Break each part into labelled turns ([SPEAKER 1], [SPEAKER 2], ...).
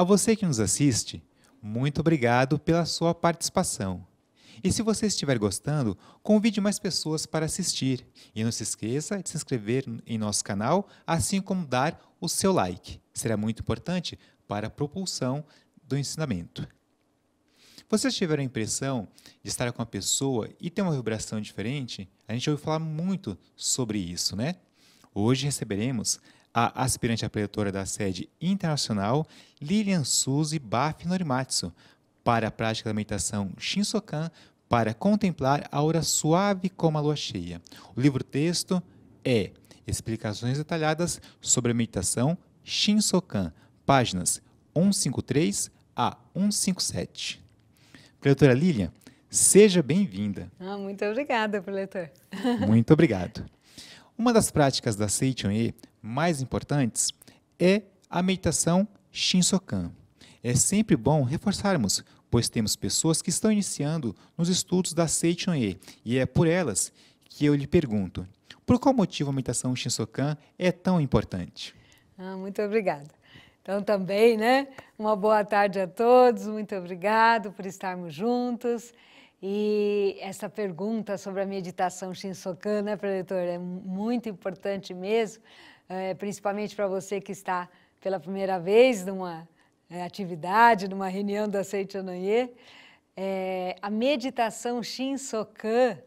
[SPEAKER 1] A você que nos assiste, muito obrigado pela sua participação. E se você estiver gostando, convide mais pessoas para assistir. E não se esqueça de se inscrever em nosso canal, assim como dar o seu like. Será muito importante para a propulsão do ensinamento. Vocês tiveram a impressão de estar com uma pessoa e ter uma vibração diferente? A gente ouviu falar muito sobre isso, né? Hoje receberemos a aspirante à preletora da sede internacional Lilian Suzy Baf Norimatsu para a prática da meditação Shinsokan para contemplar a aura suave como a lua cheia. O livro-texto é Explicações detalhadas sobre a meditação Shinsokan, páginas 153 a 157. Preletora Lilian, seja bem-vinda.
[SPEAKER 2] Ah, muito obrigada, preletor. Muito
[SPEAKER 1] obrigado. Uma das práticas da Seichon E mais importantes é a meditação Shinsokan. É sempre bom reforçarmos, pois temos pessoas que estão iniciando nos estudos da Seichon E, e é por elas que eu lhe pergunto: por qual motivo a meditação Shinsokan é tão importante?
[SPEAKER 2] Ah, muito obrigada. Então também, né? Uma boa tarde a todos. Muito obrigado por estarmos juntos. E essa pergunta sobre a meditação Shinsokan, né, produtor, é muito importante mesmo, é, principalmente para você que está pela primeira vez numa é, atividade, numa reunião da Seitonoye, é, a meditação Shinsokan,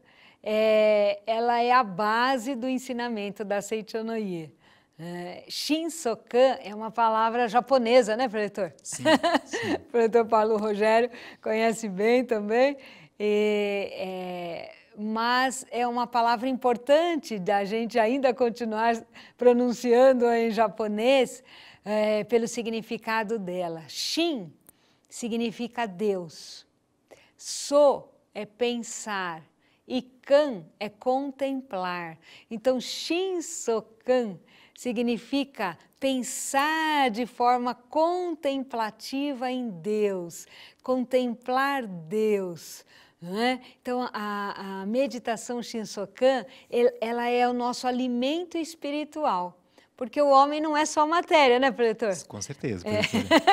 [SPEAKER 2] é, ela é a base do ensinamento da Seitonoye. É, Shinsokan é uma palavra japonesa, né, preletor? Sim, sim. o preletor Paulo Rogério conhece bem também. E, é, mas é uma palavra importante da gente ainda continuar pronunciando em japonês é, pelo significado dela. Shin significa Deus. So é pensar e kan é contemplar. Então, shin Kan significa pensar de forma contemplativa em Deus, contemplar Deus. Né? Então, a, a meditação Shinsokan, ela é o nosso alimento espiritual. Porque o homem não é só matéria, né, protetor? Com certeza, É.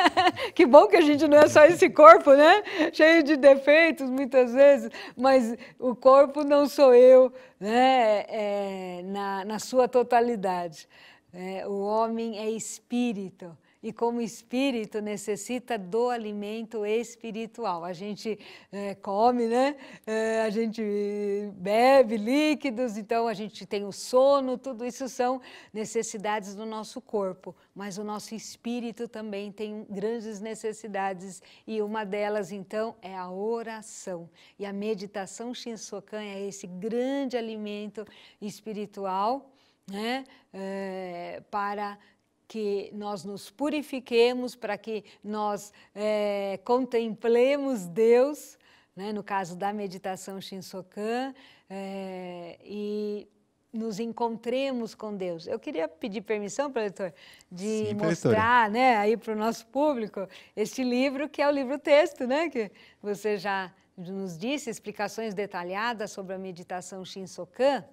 [SPEAKER 2] que bom que a gente não é só esse corpo, né? Cheio de defeitos, muitas vezes. Mas o corpo não sou eu, né? É, na, na sua totalidade. É, o homem é espírito e como espírito necessita do alimento espiritual. A gente é, come, né? É, a gente bebe líquidos, então a gente tem o sono, tudo isso são necessidades do nosso corpo, mas o nosso espírito também tem grandes necessidades e uma delas então é a oração. E a meditação Shinsokan é esse grande alimento espiritual, né? É, para que nós nos purifiquemos, para que nós é, contemplemos Deus, né, no caso da meditação Shinsokan, é, e nos encontremos com Deus. Eu queria pedir permissão, produtor, de Sim, mostrar né, aí para o nosso público este livro, que é o livro texto, né, que você já nos disse, explicações detalhadas sobre a meditação Shinsokan.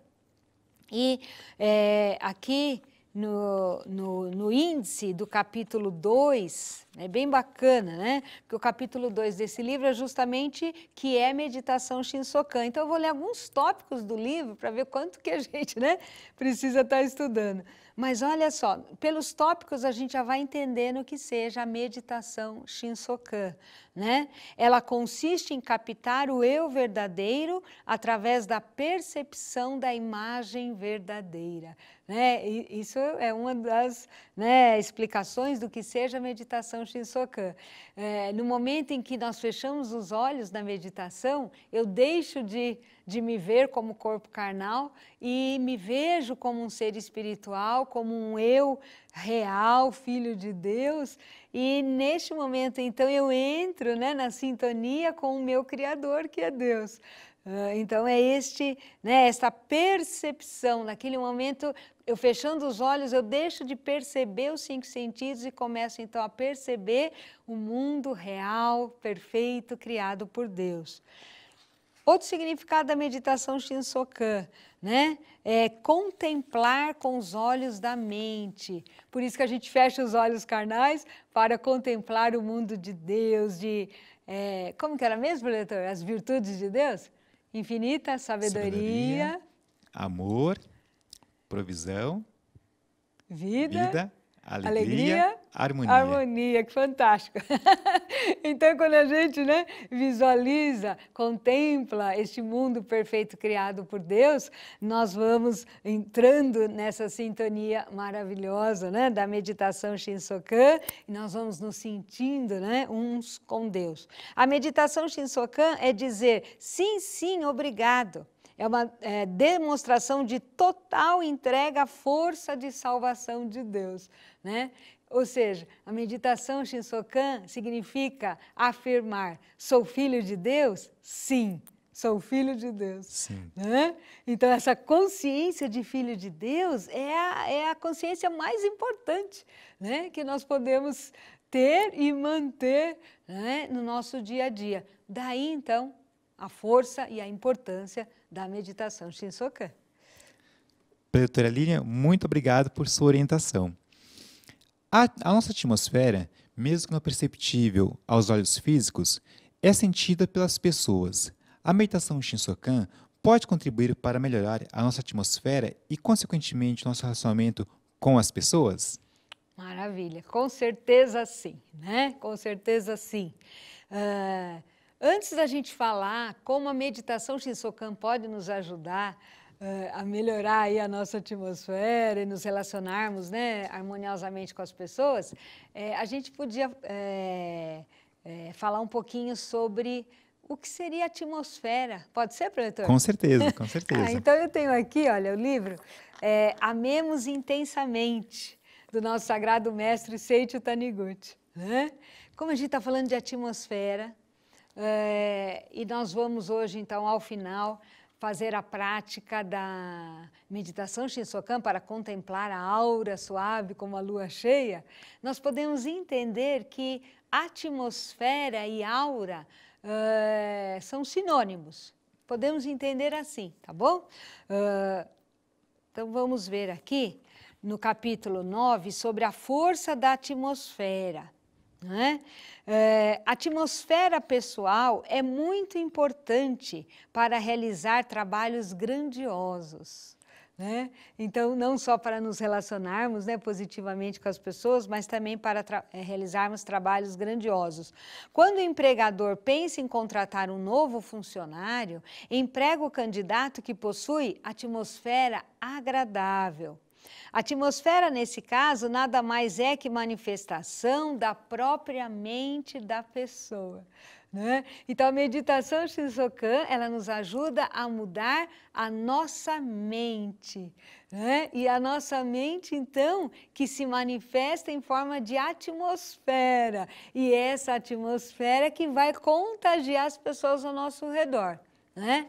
[SPEAKER 2] E é, aqui no, no, no, índice do capítulo 2, é né? bem bacana, né? Porque o capítulo 2 desse livro é justamente que é meditação Shinsokan. Então eu vou ler alguns tópicos do livro para ver quanto que a gente né, precisa estar tá estudando. Mas olha só, pelos tópicos a gente já vai entendendo o que seja a meditação Shinsokan, né? Ela consiste em captar o eu verdadeiro através da percepção da imagem verdadeira. Né? Isso é uma das né, explicações do que seja a meditação Shinsokan. É, no momento em que nós fechamos os olhos na meditação, eu deixo de, de me ver como corpo carnal e me vejo como um ser espiritual, como um eu real, filho de Deus. E neste momento, então, eu entro né, na sintonia com o meu Criador, que é Deus. Ah, então é este, né, essa percepção naquele momento, eu fechando os olhos, eu deixo de perceber os cinco sentidos e começo então a perceber o mundo real, perfeito, criado por Deus. Outro significado da meditação Shinsokan, né? É contemplar com os olhos da mente. Por isso que a gente fecha os olhos carnais para contemplar o mundo de Deus, de é, como que era mesmo, leitor? As virtudes de Deus? Infinita sabedoria, sabedoria
[SPEAKER 1] amor, provisão,
[SPEAKER 2] vida, vida
[SPEAKER 1] Alegria, alegria harmonia.
[SPEAKER 2] Harmonia, que fantástico. então, quando a gente né, visualiza, contempla este mundo perfeito criado por Deus, nós vamos entrando nessa sintonia maravilhosa né, da meditação Shinsokan e nós vamos nos sentindo né, uns com Deus. A meditação Shinsokan é dizer sim, sim, obrigado. É uma é, demonstração de total entrega à força de salvação de Deus. Né? Ou seja, a meditação Shinsokan significa afirmar: sou filho de Deus? Sim, sou filho de Deus. Sim. Né? Então, essa consciência de filho de Deus é a, é a consciência mais importante né? que nós podemos ter e manter né? no nosso dia a dia. Daí, então, a força e a importância da meditação Shinsokan.
[SPEAKER 1] Doutora Lilian, muito obrigado por sua orientação. A, a nossa atmosfera, mesmo não perceptível aos olhos físicos, é sentida pelas pessoas. A meditação Shinsokan pode contribuir para melhorar a nossa atmosfera e, consequentemente, nosso relacionamento com as pessoas?
[SPEAKER 2] Maravilha, com certeza sim, né? Com certeza sim. Uh, Antes da gente falar como a meditação Shinsokan pode nos ajudar uh, a melhorar aí a nossa atmosfera e nos relacionarmos né, harmoniosamente com as pessoas, é, a gente podia é, é, falar um pouquinho sobre o que seria atmosfera. Pode ser, professor? Com certeza, com
[SPEAKER 1] certeza. ah, então
[SPEAKER 2] eu tenho aqui, olha, o livro é, Amemos Intensamente, do nosso sagrado mestre Seiichi Taniguchi. Né? Como a gente está falando de atmosfera, é, e nós vamos hoje, então, ao final, fazer a prática da meditação Shinsokan para contemplar a aura suave como a lua cheia. Nós podemos entender que atmosfera e aura é, são sinônimos. Podemos entender assim, tá bom? Eh, então vamos ver aqui no capítulo 9 sobre a força da atmosfera. Né? É, atmosfera pessoal é muito importante para realizar trabalhos grandiosos. Né? Então, não só para nos relacionarmos né, positivamente com as pessoas, mas também para tra eh, realizarmos trabalhos grandiosos. Quando o empregador pensa em contratar um novo funcionário, emprega o candidato que possui atmosfera agradável a atmosfera, nesse caso, nada mais é que manifestação da própria mente da pessoa. Né? Então, a meditação Shinsokan, ela nos ajuda a mudar a nossa mente. Né? E a nossa mente, então, que se manifesta em forma de atmosfera. E é essa atmosfera que vai contagiar as pessoas ao nosso redor. Né?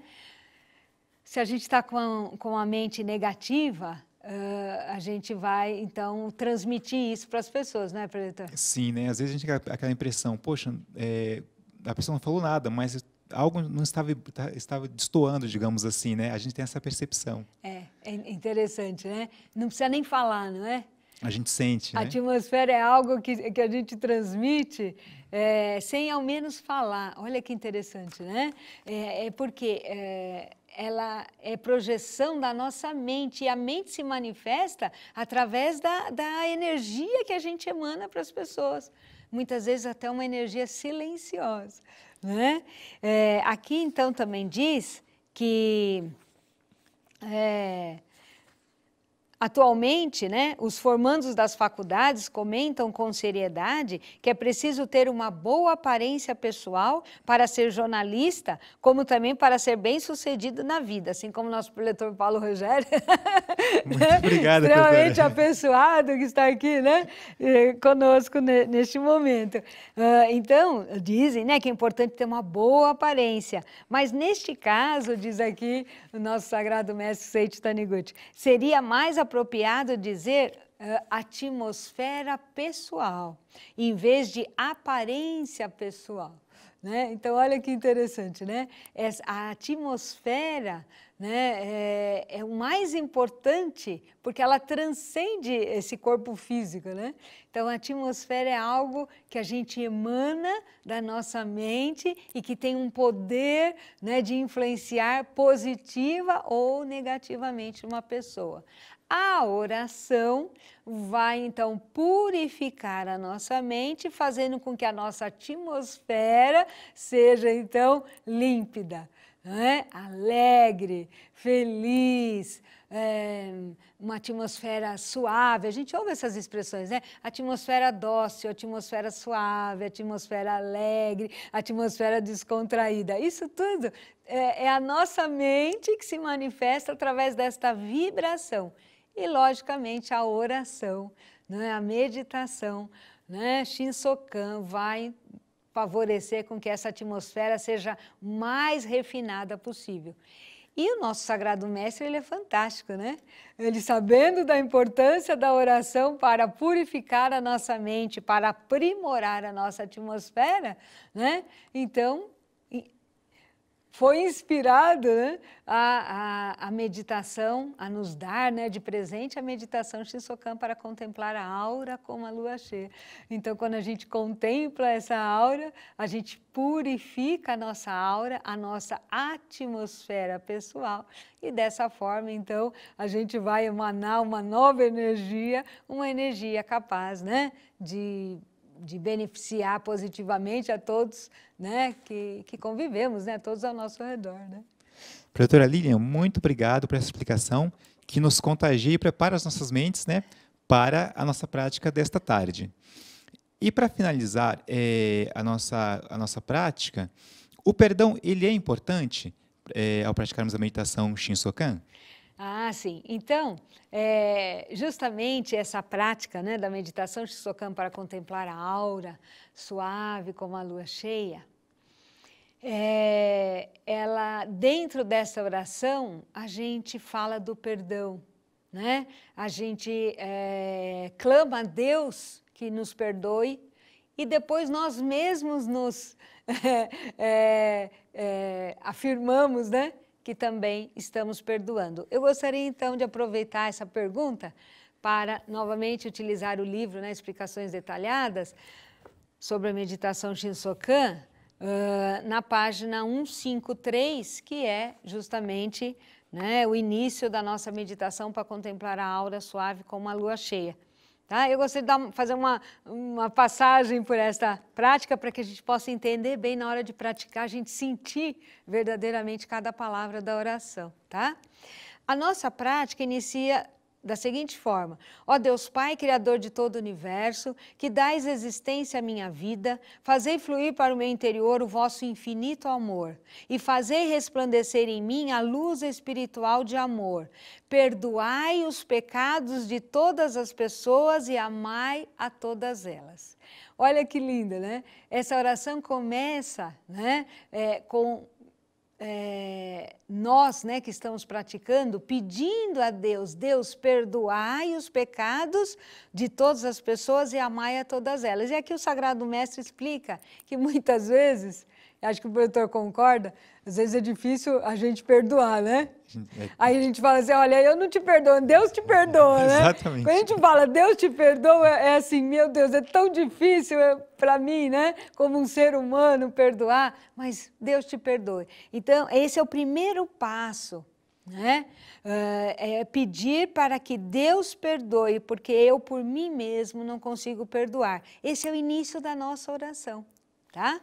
[SPEAKER 2] Se a gente está com, com a mente negativa, Uh, a gente vai, então, transmitir isso para as pessoas, né, Predator?
[SPEAKER 1] Sim, né? Às vezes a gente tem aquela impressão, poxa, é, a pessoa não falou nada, mas algo não estava, tá, estava destoando, digamos assim, né? A gente tem essa percepção.
[SPEAKER 2] É, é interessante, né? Não precisa nem falar, não é?
[SPEAKER 1] A gente sente,
[SPEAKER 2] A né? atmosfera é algo que, que a gente transmite é, sem ao menos falar. Olha que interessante, né? É, é porque é, ela é projeção da nossa mente e a mente se manifesta através da, da energia que a gente emana para as pessoas. Muitas vezes até uma energia silenciosa. Né? É, aqui então também diz que é, Atualmente, né, os formandos das faculdades comentam com seriedade que é preciso ter uma boa aparência pessoal para ser jornalista, como também para ser bem-sucedido na vida, assim como nosso preletor Paulo Rogério. Muito obrigado, Extremamente abençoado que está aqui, né, conosco neste momento. Ah, então, dizem, né, que é importante ter uma boa aparência, mas neste caso, diz aqui o nosso sagrado mestre Seito Taniguchi, seria mais apropriado apropriado dizer eh, atmosfera pessoal, em vez de aparência pessoal. Né? Então, olha que interessante, né? Essa, a atmosfera né, é, é, o mais importante, porque ela transcende esse corpo físico, né? Então, a atmosfera é algo que a gente emana da nossa mente e que tem um poder né, de influenciar positiva ou negativamente uma pessoa. A oração vai então purificar a nossa mente, fazendo com que a nossa atmosfera seja então límpida, né? alegre, feliz, é, uma atmosfera suave. A gente ouve essas expressões, né? Atmosfera dócil, atmosfera suave, atmosfera alegre, atmosfera descontraída. Isso tudo é, é a nossa mente que se manifesta através desta vibração e, logicamente, a oração, né? a meditação. Né? Shinsokan vai favorecer com que essa atmosfera seja mais refinada possível. E o nosso sagrado mestre, ele é fantástico, né? Ele sabendo da importância da oração para purificar a nossa mente, para aprimorar a nossa atmosfera, né? Então, foi inspirado né, a, a, a, meditação, a nos dar né, de presente a meditação Shinsokan para contemplar a aura como a lua cheia. Então, quando a gente contempla essa aura, a gente purifica a nossa aura, a nossa atmosfera pessoal e dessa forma, então, a gente vai emanar uma nova energia, uma energia capaz né, de de beneficiar positivamente a todos né, que, que convivemos, né, todos ao nosso redor. Né?
[SPEAKER 1] Professora Lilian, muito obrigado por essa explicação que nos contagia e prepara as nossas mentes né, para a nossa prática desta tarde. E para finalizar é, a, nossa, a nossa prática, o perdão ele é importante é, ao praticarmos a meditação Shinsokan?
[SPEAKER 2] Ah, sim. Então, é, justamente essa prática né, da meditação Shisokan para contemplar a aura suave como a lua cheia, é, ela dentro dessa oração a gente fala do perdão, né? A gente é, clama a Deus que nos perdoe e depois nós mesmos nos é, é, é, afirmamos, né? que também estamos perdoando. Eu gostaria então de aproveitar essa pergunta para novamente utilizar o livro, né, Explicações Detalhadas sobre a Meditação Shinsokan, uh, na página 153, que é justamente né, o início da nossa meditação para contemplar a aura suave como a lua cheia. Tá? Eu gostaria de dar, fazer uma, uma passagem por esta prática para que a gente possa entender bem na hora de praticar, a gente sentir verdadeiramente cada palavra da oração. Tá? A nossa prática inicia da seguinte forma: Ó Deus Pai, Criador de todo o universo, que dais existência à minha vida, fazei fluir para o meu interior o vosso infinito amor e fazei resplandecer em mim a luz espiritual de amor. Perdoai os pecados de todas as pessoas e amai a todas elas. Olha que linda, né? Essa oração começa né, é, com é, nós né, que estamos praticando, pedindo a Deus, Deus, perdoai os pecados de todas as pessoas e amai a todas elas. E aqui o Sagrado Mestre explica que muitas vezes acho que o produtor concorda, às vezes é difícil a gente perdoar, né? Uhum, é. Aí a gente fala assim, olha, eu não te perdoo, Deus te perdoa, né? Exatamente. Quando a gente fala, Deus te perdoa, é, é assim, meu Deus, é tão difícil é, para mim, né? Como um ser humano perdoar, mas Deus te perdoe. Então, esse é o primeiro passo, né? É pedir para que Deus perdoe, porque eu por mim mesmo não consigo perdoar. Esse é o início da nossa oração, tá?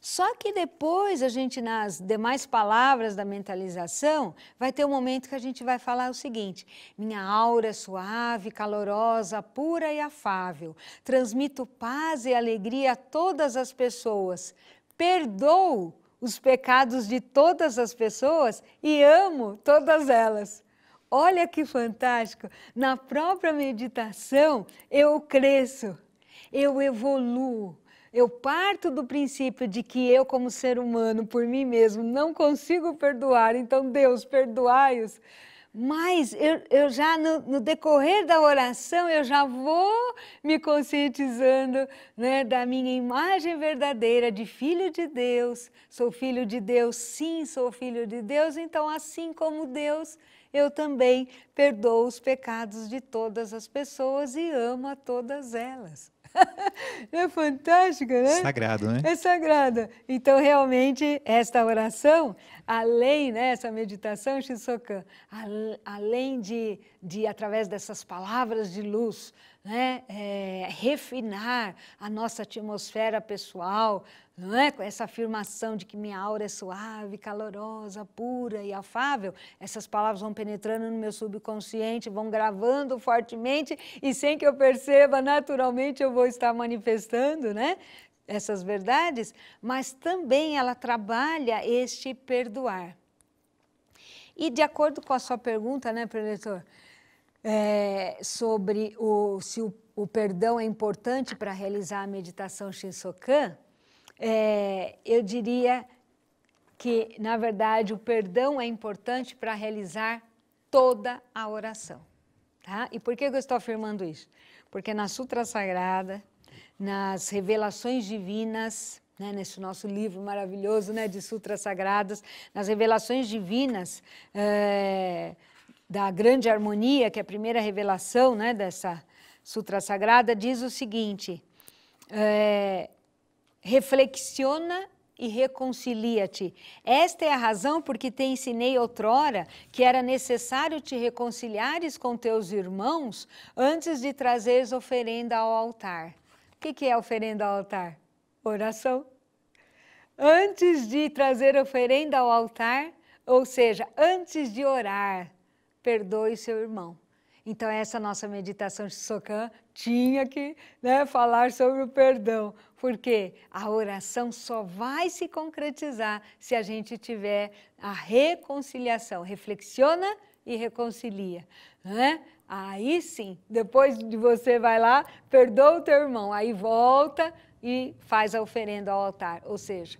[SPEAKER 2] Só que depois a gente, nas demais palavras da mentalização, vai ter um momento que a gente vai falar o seguinte: minha aura é suave, calorosa, pura e afável. Transmito paz e alegria a todas as pessoas. Perdoo os pecados de todas as pessoas e amo todas elas. Olha que fantástico! Na própria meditação eu cresço, eu evoluo, eu parto do princípio de que eu, como ser humano, por mim mesmo, não consigo perdoar, então, Deus, perdoai-os. Mas eu, eu já, no, no, decorrer da oração, eu já vou me conscientizando né, da minha imagem verdadeira de filho de Deus. Sou filho de Deus, sim, sou filho de Deus, então, assim como Deus, eu também perdoo os pecados de todas as pessoas e amo a todas elas. é fantástica, né? Sagrado, né? É sagrado. Então, realmente, esta oração, além, né, essa meditação, Shisokan, além de, de, através dessas palavras de luz, né, é, refinar a nossa atmosfera pessoal, não é? Com essa afirmação de que minha aura é suave, calorosa, pura e afável, essas palavras vão penetrando no meu subconsciente, vão gravando fortemente e sem que eu perceba, naturalmente eu vou estar manifestando, né? Essas verdades, mas também ela trabalha este perdoar. E de acordo com a sua pergunta, né, preletor, é, sobre o, se o, o perdão é importante para realizar a meditação Shinsokan, é, eu diria que, na verdade, o perdão é importante para realizar toda a oração. Tá? E por que eu estou afirmando isso? Porque na Sutra Sagrada, nas revelações divinas, né, nesse nosso livro maravilhoso né, de Sutras Sagradas, nas revelações divinas é, da Grande Harmonia, que é a primeira revelação né, dessa Sutra Sagrada, diz o seguinte: é, reflexiona e reconcilia-te. Esta é a razão por que te ensinei outrora que era necessário te reconciliares com teus irmãos antes de trazeres oferenda ao altar. O que é oferenda ao altar? Oração. Antes de trazer oferenda ao altar, ou seja, antes de orar, perdoe seu irmão. Então, essa nossa meditação de Socan tinha que né, falar sobre o perdão, porque a oração só vai se concretizar se a gente tiver a reconciliação. Reflexiona e reconcilia, né? Aí sim, depois de você vai lá, perdoa o teu irmão, aí volta e faz a oferenda ao altar, ou seja,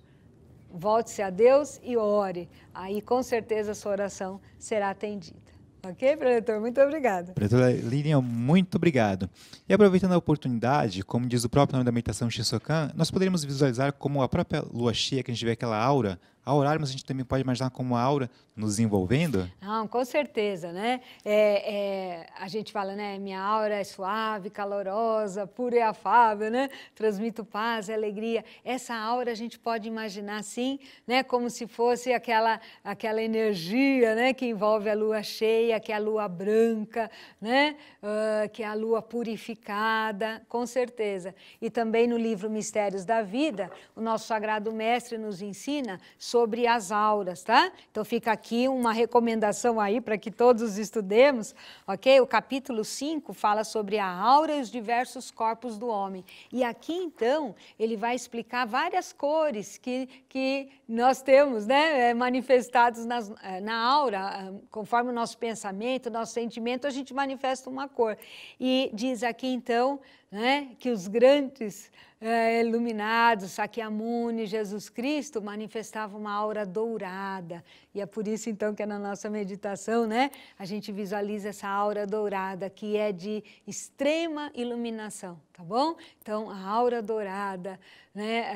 [SPEAKER 2] volte-se a Deus e ore. Aí com certeza a sua oração será atendida. Ok, preletor, muito obrigada.
[SPEAKER 1] Preletora Lilian, muito obrigado. E aproveitando a oportunidade, como diz o próprio nome da meditação Shisokan, nós poderíamos visualizar como a própria lua cheia, que a gente vê aquela aura, a horário, mas a gente também pode imaginar como a aura nos envolvendo?
[SPEAKER 2] Não, com certeza, né? É, é, a gente fala, né? Minha aura é suave, calorosa, pura e afável, né? Transmito paz e alegria. Essa aura a gente pode imaginar, sim, né? Como se fosse aquela, aquela energia, né? Que envolve a lua cheia, que é a lua branca, né? Uh, que é a lua purificada, com certeza. E também no livro Mistérios da Vida, o nosso sagrado mestre nos ensina sobre as auras, tá? Então fica aqui uma recomendação aí para que todos estudemos, ok? O capítulo 5 fala sobre a aura e os diversos corpos do homem. E aqui então ele vai explicar várias cores que, que nós temos, né? Eh, manifestados nas, eh, na aura, ah, conforme o nosso pensamento, nosso sentimento, a gente manifesta uma cor. E diz aqui então né, que os grandes é, iluminados, Sakyamuni, Jesus Cristo, manifestavam uma aura dourada, e é por isso então que na nossa meditação, né, a gente visualiza essa aura dourada que é de extrema iluminação, tá bom? Então a aura dourada, né,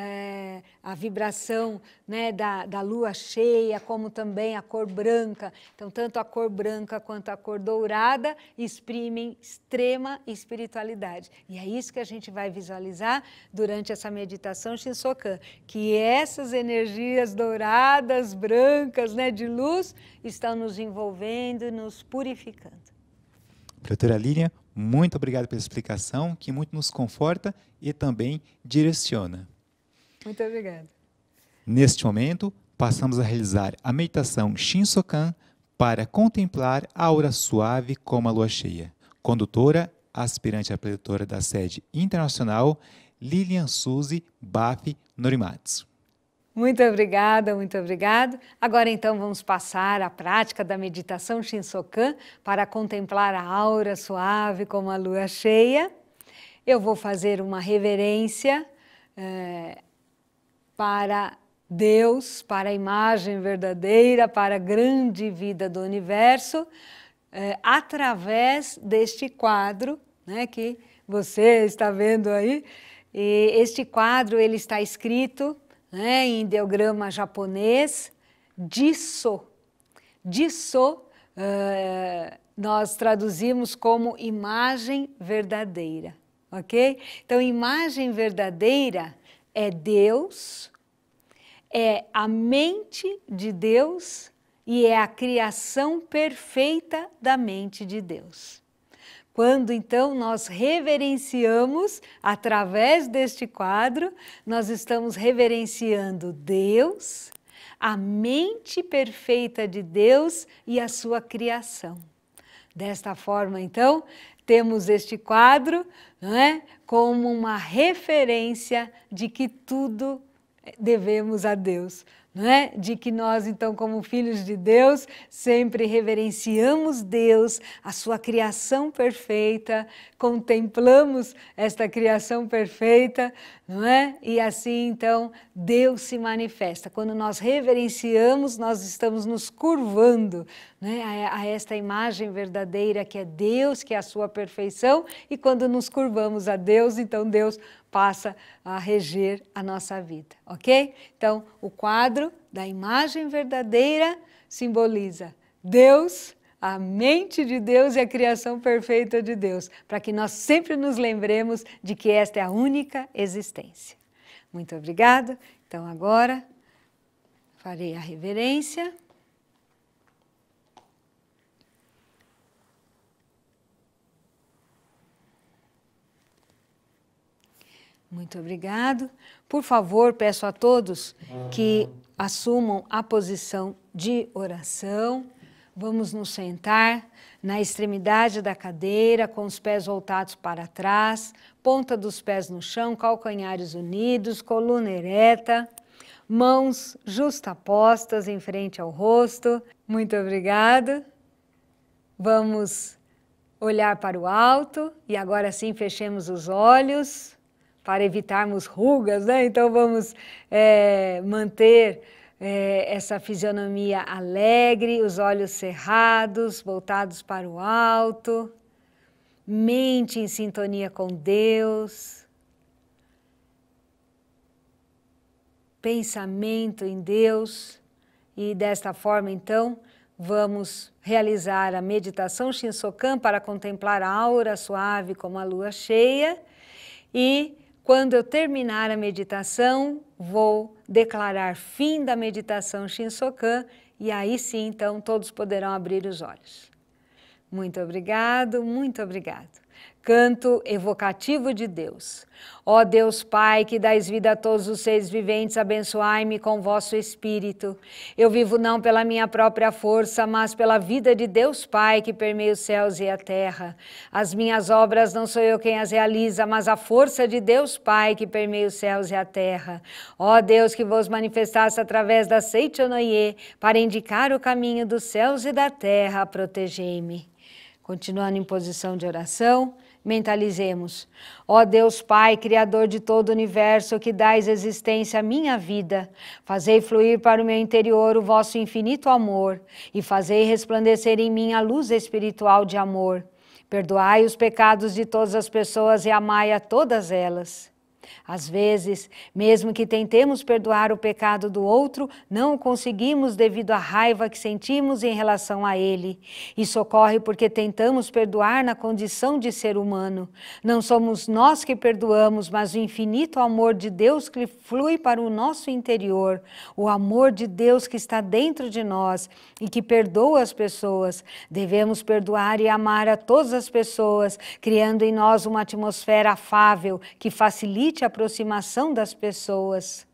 [SPEAKER 2] é, a vibração, né, da, da lua cheia, como também a cor branca. Então tanto a cor branca quanto a cor dourada exprimem extrema espiritualidade. E é isso que a gente vai visualizar durante essa meditação Shinsokan, que essas energias douradas, brancas, né né, de luz, está nos envolvendo, nos purificando.
[SPEAKER 1] Doutora Lilian, muito obrigado pela explicação, que muito nos conforta e também direciona.
[SPEAKER 2] Muito obrigada.
[SPEAKER 1] Neste momento, passamos a realizar a meditação Shinsokan para contemplar a aura suave como a lua cheia. Condutora, aspirante a produtora da sede internacional, Lilian Suzy Baffi Norimatsu.
[SPEAKER 2] Muito obrigada, muito obrigado. Agora então vamos passar à prática da meditação Shinsokan para contemplar a aura suave como a lua cheia. Eu vou fazer uma reverência é, para Deus, para a imagem verdadeira, para a grande vida do universo, é, através deste quadro né, que você está vendo aí. E este quadro ele está escrito né, em ideograma japonês, disso. Disso uh, nós traduzimos como imagem verdadeira, ok? Então, imagem verdadeira é Deus, é a mente de Deus e é a criação perfeita da mente de Deus. Quando então nós reverenciamos, através deste quadro, nós estamos reverenciando Deus, a mente perfeita de Deus e a sua criação. Desta forma, então, temos este quadro não é? como uma referência de que tudo devemos a Deus não é? De que nós, então, como filhos de Deus, sempre reverenciamos Deus, a sua criação perfeita, contemplamos esta criação perfeita, não é? E assim, então, Deus se manifesta. Quando nós reverenciamos, nós estamos nos curvando é? a, a esta imagem verdadeira que é Deus, que é a sua perfeição, e quando nos curvamos a Deus, então Deus passa a reger a nossa vida, ok? Então, o quadro da imagem verdadeira simboliza Deus, a mente de Deus e a criação perfeita de Deus, para que nós sempre nos lembremos de que esta é a única existência. Muito obrigada. Então, agora farei a reverência. Muito obrigado. Por favor, peço a todos que assumam a posição de oração. Vamos nos sentar na extremidade da cadeira, com os pés voltados para trás, ponta dos pés no chão, calcanhares unidos, coluna ereta, mãos justapostas em frente ao rosto. Muito obrigada. Vamos olhar para o alto e agora sim fechemos os olhos para evitarmos rugas, né? Então vamos é, manter é, essa fisionomia alegre, os olhos cerrados, voltados para o alto, mente em sintonia com Deus, pensamento em Deus, e desta forma então vamos realizar a meditação Shinsokan para contemplar a aura suave como a lua cheia e quando eu terminar a meditação, vou declarar fim da meditação Shinsokan e aí sim, então, todos poderão abrir os olhos. Muito obrigado, muito obrigado. Canto evocativo de Deus. Ó Deus Pai, que dais vida a todos os seres viventes, abençoai-me com vosso espírito. Eu vivo não pela minha própria força, mas pela vida de Deus Pai, que permeia os céus e a terra. As minhas obras não sou eu quem as realiza, mas a força de Deus Pai, que permeia os céus e a terra. Ó Deus, que vos manifestasse através da Seitonoye, para indicar o caminho dos céus e da terra, protegei-me. Continuando em posição de oração, Mentalizemos. Ó Deus Pai, Criador de todo o universo, que dais existência à minha vida, fazei fluir para o meu interior o vosso infinito amor e fazei resplandecer em mim a luz espiritual de amor. Perdoai os pecados de todas as pessoas e amai a todas elas. Às vezes, mesmo que tentemos perdoar o pecado do outro, não o conseguimos devido à raiva que sentimos em relação a ele. Isso ocorre porque tentamos perdoar na condição de ser humano. Não somos nós que perdoamos, mas o infinito amor de Deus que flui para o nosso interior, o amor de Deus que está dentro de nós e que perdoa as pessoas. Devemos perdoar e amar a todas as pessoas, criando em nós uma atmosfera afável que facilite permite a aproximação das pessoas.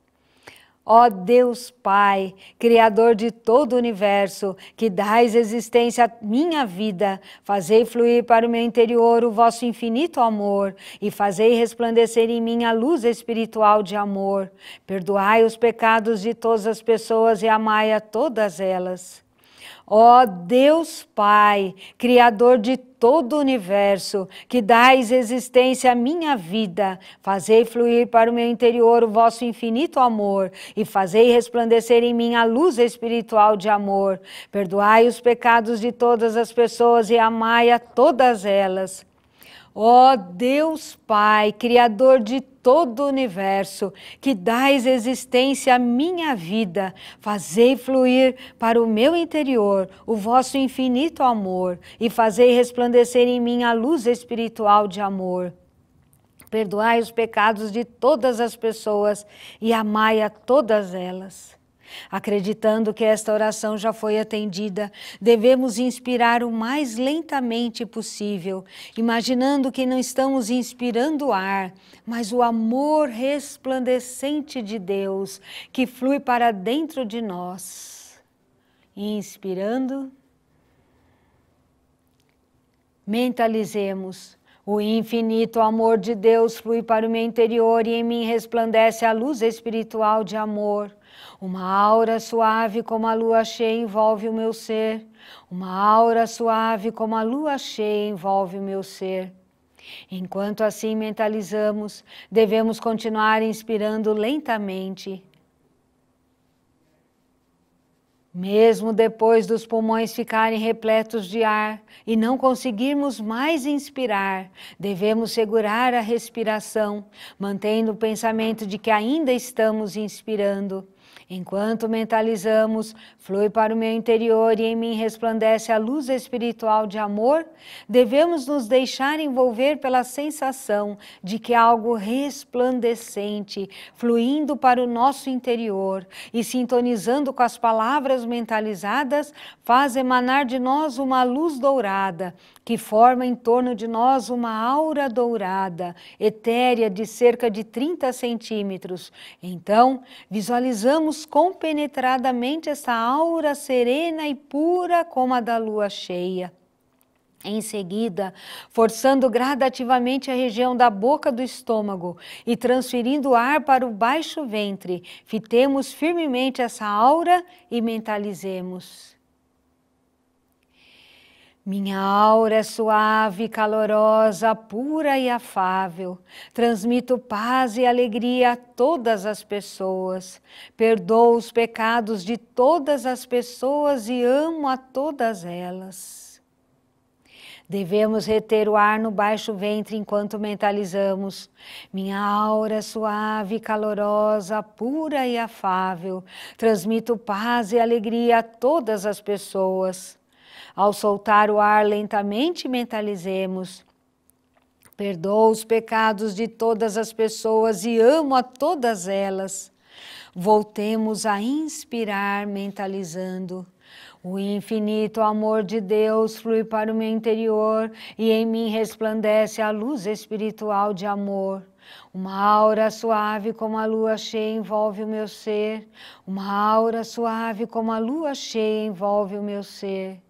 [SPEAKER 2] Ó Deus Pai, Criador de todo o universo, que dais existência à minha vida, fazei fluir para o meu interior o vosso infinito amor e fazei resplandecer em mim a luz espiritual de amor. Perdoai os pecados de todas as pessoas e amai a todas elas. Ó Deus Pai, Criador de todo o universo, que dais existência à minha vida, fazei fluir para o meu interior o vosso infinito amor e fazei resplandecer em mim a luz espiritual de amor. Perdoai os pecados de todas as pessoas e amai a todas elas. Ó oh Deus Pai, Criador de todo o universo, que dais existência à minha vida, fazei fluir para o meu interior o vosso infinito amor e fazei resplandecer em mim a luz espiritual de amor. Perdoai os pecados de todas as pessoas e amai a todas elas. Acreditando que esta oração já foi atendida, devemos inspirar o mais lentamente possível, imaginando que não estamos inspirando ar, mas o amor resplandecente de Deus que flui para dentro de nós. Inspirando, mentalizemos. O infinito amor de Deus flui para o meu interior e em mim resplandece a luz espiritual de amor. Uma aura suave como a lua cheia envolve o meu ser. Uma aura suave como a lua cheia envolve o meu ser. Enquanto assim mentalizamos, devemos continuar inspirando lentamente. Mesmo depois dos pulmões ficarem repletos de ar e não conseguirmos mais inspirar, devemos segurar a respiração, mantendo o pensamento de que ainda estamos inspirando Enquanto mentalizamos, flui para o meu interior e em mim resplandece a luz espiritual de amor, devemos nos deixar envolver pela sensação de que algo resplandecente fluindo para o nosso interior e sintonizando com as palavras mentalizadas faz emanar de nós uma luz dourada, que forma em torno de nós uma aura dourada, etérea de cerca de 30 centímetros. Então, visualizamos compenetradamente essa aura serena e pura como a da lua cheia. Em seguida, forçando gradativamente a região da boca do estômago e transferindo o ar para o baixo ventre, fitemos firmemente essa aura e mentalizemos. Minha aura é suave, calorosa, pura e afável. Transmito paz e alegria a todas as pessoas. Perdoo os pecados de todas as pessoas e amo a todas elas. Devemos reter o ar no baixo ventre enquanto mentalizamos. Minha aura é suave, calorosa, pura e afável. Transmito paz e alegria a todas as pessoas ao soltar o ar lentamente, mentalizemos. Perdoo os pecados de todas as pessoas e amo a todas elas. Voltemos a inspirar mentalizando. O infinito amor de Deus flui para o meu interior e em mim resplandece a luz espiritual de amor. Uma aura suave como a lua cheia envolve o meu ser. Uma aura suave como a lua cheia envolve o meu ser.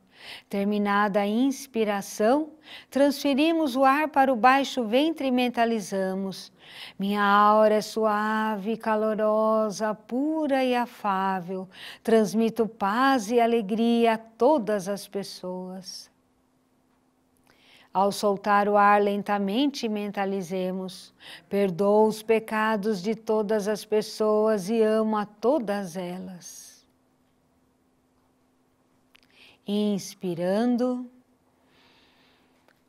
[SPEAKER 2] Terminada a inspiração, transferimos o ar para o baixo ventre e mentalizamos. Minha aura é suave, calorosa, pura e afável. Transmito paz e alegria a todas as pessoas. Ao soltar o ar lentamente, mentalizemos: perdoo os pecados de todas as pessoas e amo a todas elas inspirando.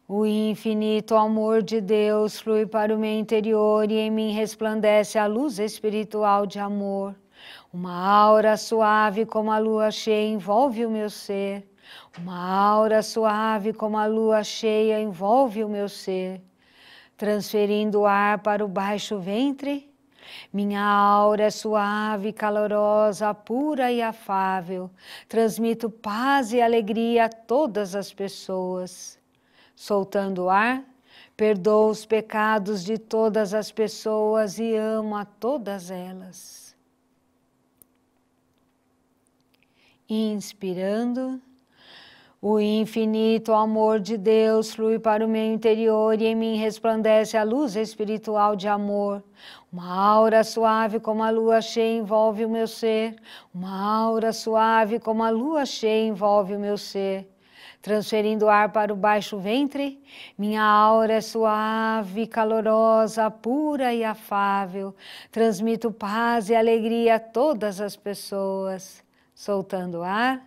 [SPEAKER 2] O infinito amor de Deus flui para o meu interior e em mim resplandece a luz espiritual de amor. Uma aura suave como a lua cheia envolve o meu ser. Uma aura suave como a lua cheia envolve o meu ser, transferindo o ar para o baixo ventre minha aura é suave, calorosa, pura e afável, transmito paz e alegria a todas as pessoas. Soltando o ar, perdoo os pecados de todas as pessoas e amo a todas elas. Inspirando, o infinito amor de Deus flui para o meu interior e em mim resplandece a luz espiritual de amor, uma aura suave como a lua cheia envolve o meu ser. Uma aura suave como a lua cheia envolve o meu ser. Transferindo o ar para o baixo ventre, minha aura é suave, calorosa, pura e afável. Transmito paz e alegria a todas as pessoas. Soltando o ar,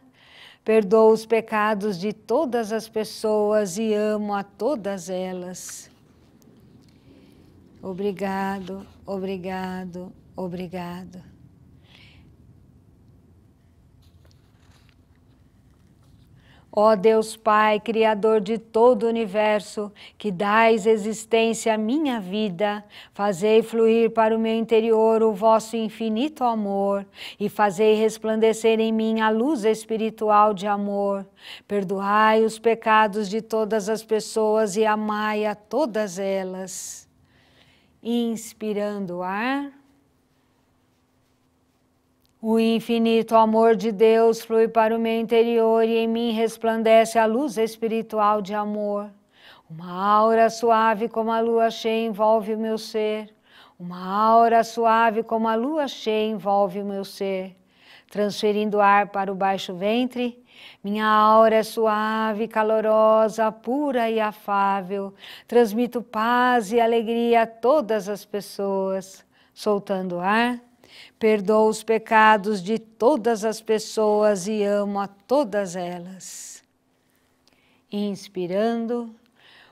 [SPEAKER 2] perdoo os pecados de todas as pessoas e amo a todas elas. Obrigado, obrigado, obrigado. Ó oh Deus Pai, Criador de todo o universo, que dais existência à minha vida, fazei fluir para o meu interior o vosso infinito amor e fazei resplandecer em mim a luz espiritual de amor. Perdoai os pecados de todas as pessoas e amai a todas elas inspirando o ar. O infinito amor de Deus flui para o meu interior e em mim resplandece a luz espiritual de amor. Uma aura suave como a lua cheia envolve o meu ser. Uma aura suave como a lua cheia envolve o meu ser, transferindo ar para o baixo ventre minha aura é suave, calorosa, pura e afável. Transmito paz e alegria a todas as pessoas. Soltando ar, perdoo os pecados de todas as pessoas e amo a todas elas. Inspirando,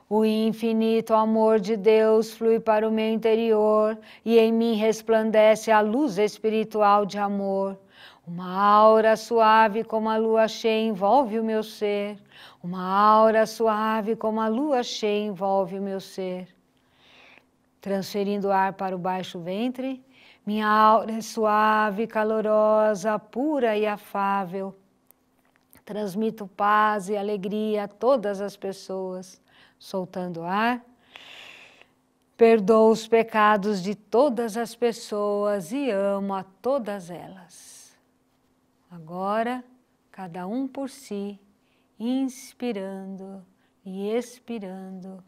[SPEAKER 2] o infinito amor de Deus flui para o meu interior e em mim resplandece a luz espiritual de amor uma aura suave como a lua cheia envolve o meu ser. Uma aura suave como a lua cheia envolve o meu ser. Transferindo o ar para o baixo ventre, minha aura é suave, calorosa, pura e afável. Transmito paz e alegria a todas as pessoas. Soltando o ar, perdoo os pecados de todas as pessoas e amo a todas elas. Agora, cada um por si, inspirando e expirando,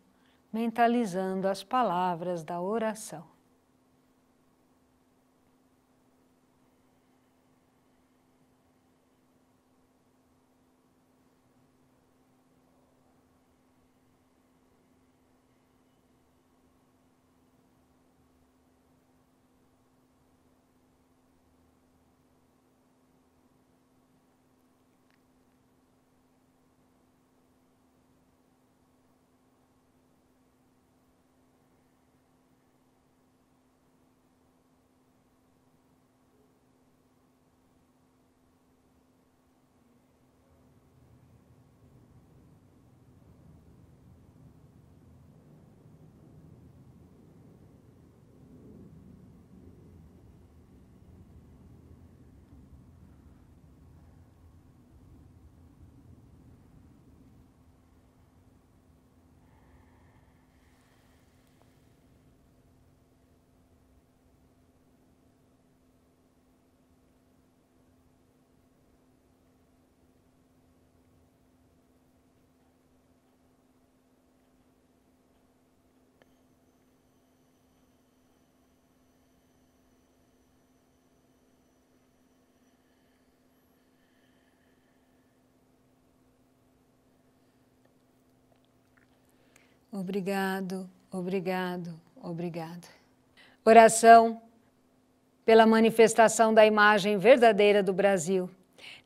[SPEAKER 2] mentalizando as palavras da oração. Obrigado, obrigado, obrigado. Oração pela manifestação da imagem verdadeira do Brasil.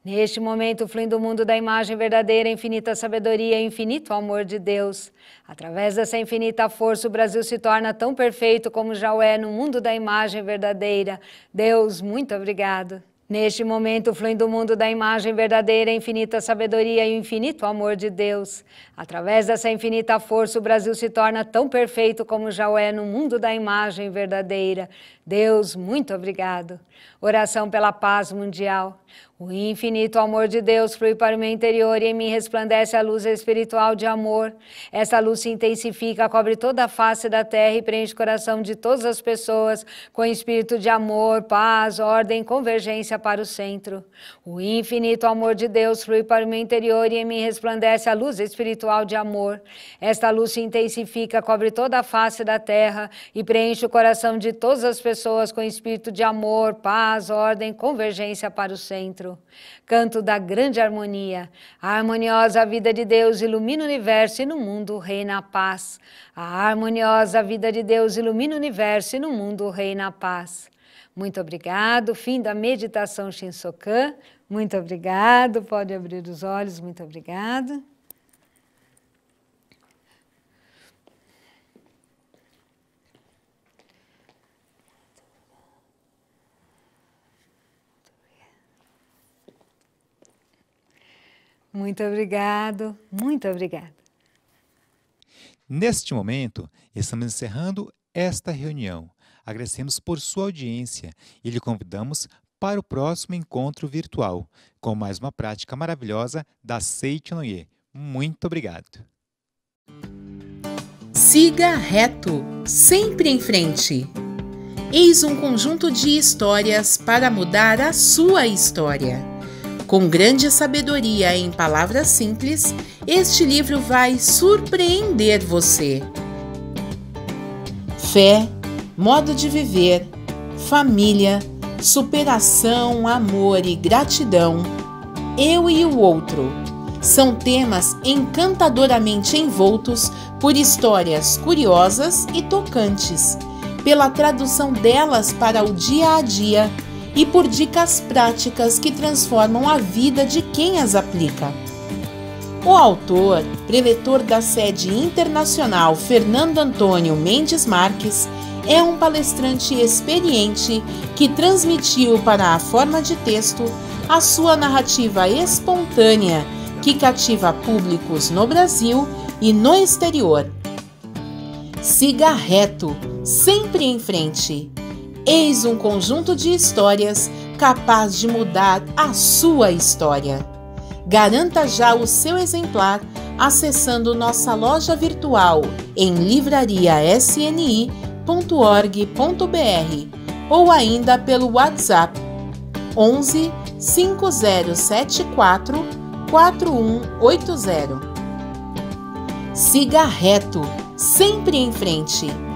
[SPEAKER 2] Neste momento, fluindo o mundo da imagem verdadeira, infinita sabedoria infinito amor de Deus. Através dessa infinita força, o Brasil se torna tão perfeito como já o é no mundo da imagem verdadeira. Deus, muito obrigado. Neste momento, fluindo o mundo da imagem verdadeira, infinita sabedoria e o infinito amor de Deus. Através dessa infinita força, o Brasil se torna tão perfeito como já o é no mundo da imagem verdadeira. Deus, muito obrigado. Oração pela paz mundial. O infinito amor de Deus flui para o meu interior e em mim resplandece a luz espiritual de amor. Essa luz se intensifica, cobre toda a face da terra e preenche o coração de todas as pessoas com espírito de amor, paz, ordem, convergência para o centro. O infinito amor de Deus flui para o meu interior e em mim resplandece a luz espiritual de amor. Esta luz se intensifica, cobre toda a face da terra e preenche o coração de todas as pessoas com espírito de amor, paz, ordem, convergência para o centro. Canto da grande harmonia. A harmoniosa vida de Deus ilumina o universo e no mundo reina a paz. A harmoniosa vida de Deus ilumina o universo e no mundo reina a paz. Muito obrigado. Fim da meditação Shinsokan. Muito obrigado. Pode abrir os olhos. Muito obrigado. Muito obrigado, muito obrigada.
[SPEAKER 1] Neste momento, estamos encerrando esta reunião. Agradecemos por sua audiência e lhe convidamos para o próximo encontro virtual, com mais uma prática maravilhosa da Seitonoye. Muito
[SPEAKER 3] obrigado. Siga reto, sempre em frente. Eis um conjunto de histórias para mudar a sua história. Com grande sabedoria em palavras simples, este livro vai surpreender você. Fé, modo de viver, família, superação, amor e gratidão, eu e o outro. São temas encantadoramente envoltos por histórias curiosas e tocantes, pela tradução delas para o dia a dia e por dicas práticas que transformam a vida de quem as aplica. O autor, preletor da sede internacional Fernando Antônio Mendes Marques, é um palestrante experiente que transmitiu para a forma de texto a sua narrativa espontânea que cativa públicos no Brasil e no exterior. Siga reto, sempre em frente. Eis um conjunto de histórias capaz de mudar a sua história. Garanta já o seu exemplar acessando nossa loja virtual em livrariasni.org.br ou ainda pelo WhatsApp 11 5074 4180. Siga reto, sempre em frente.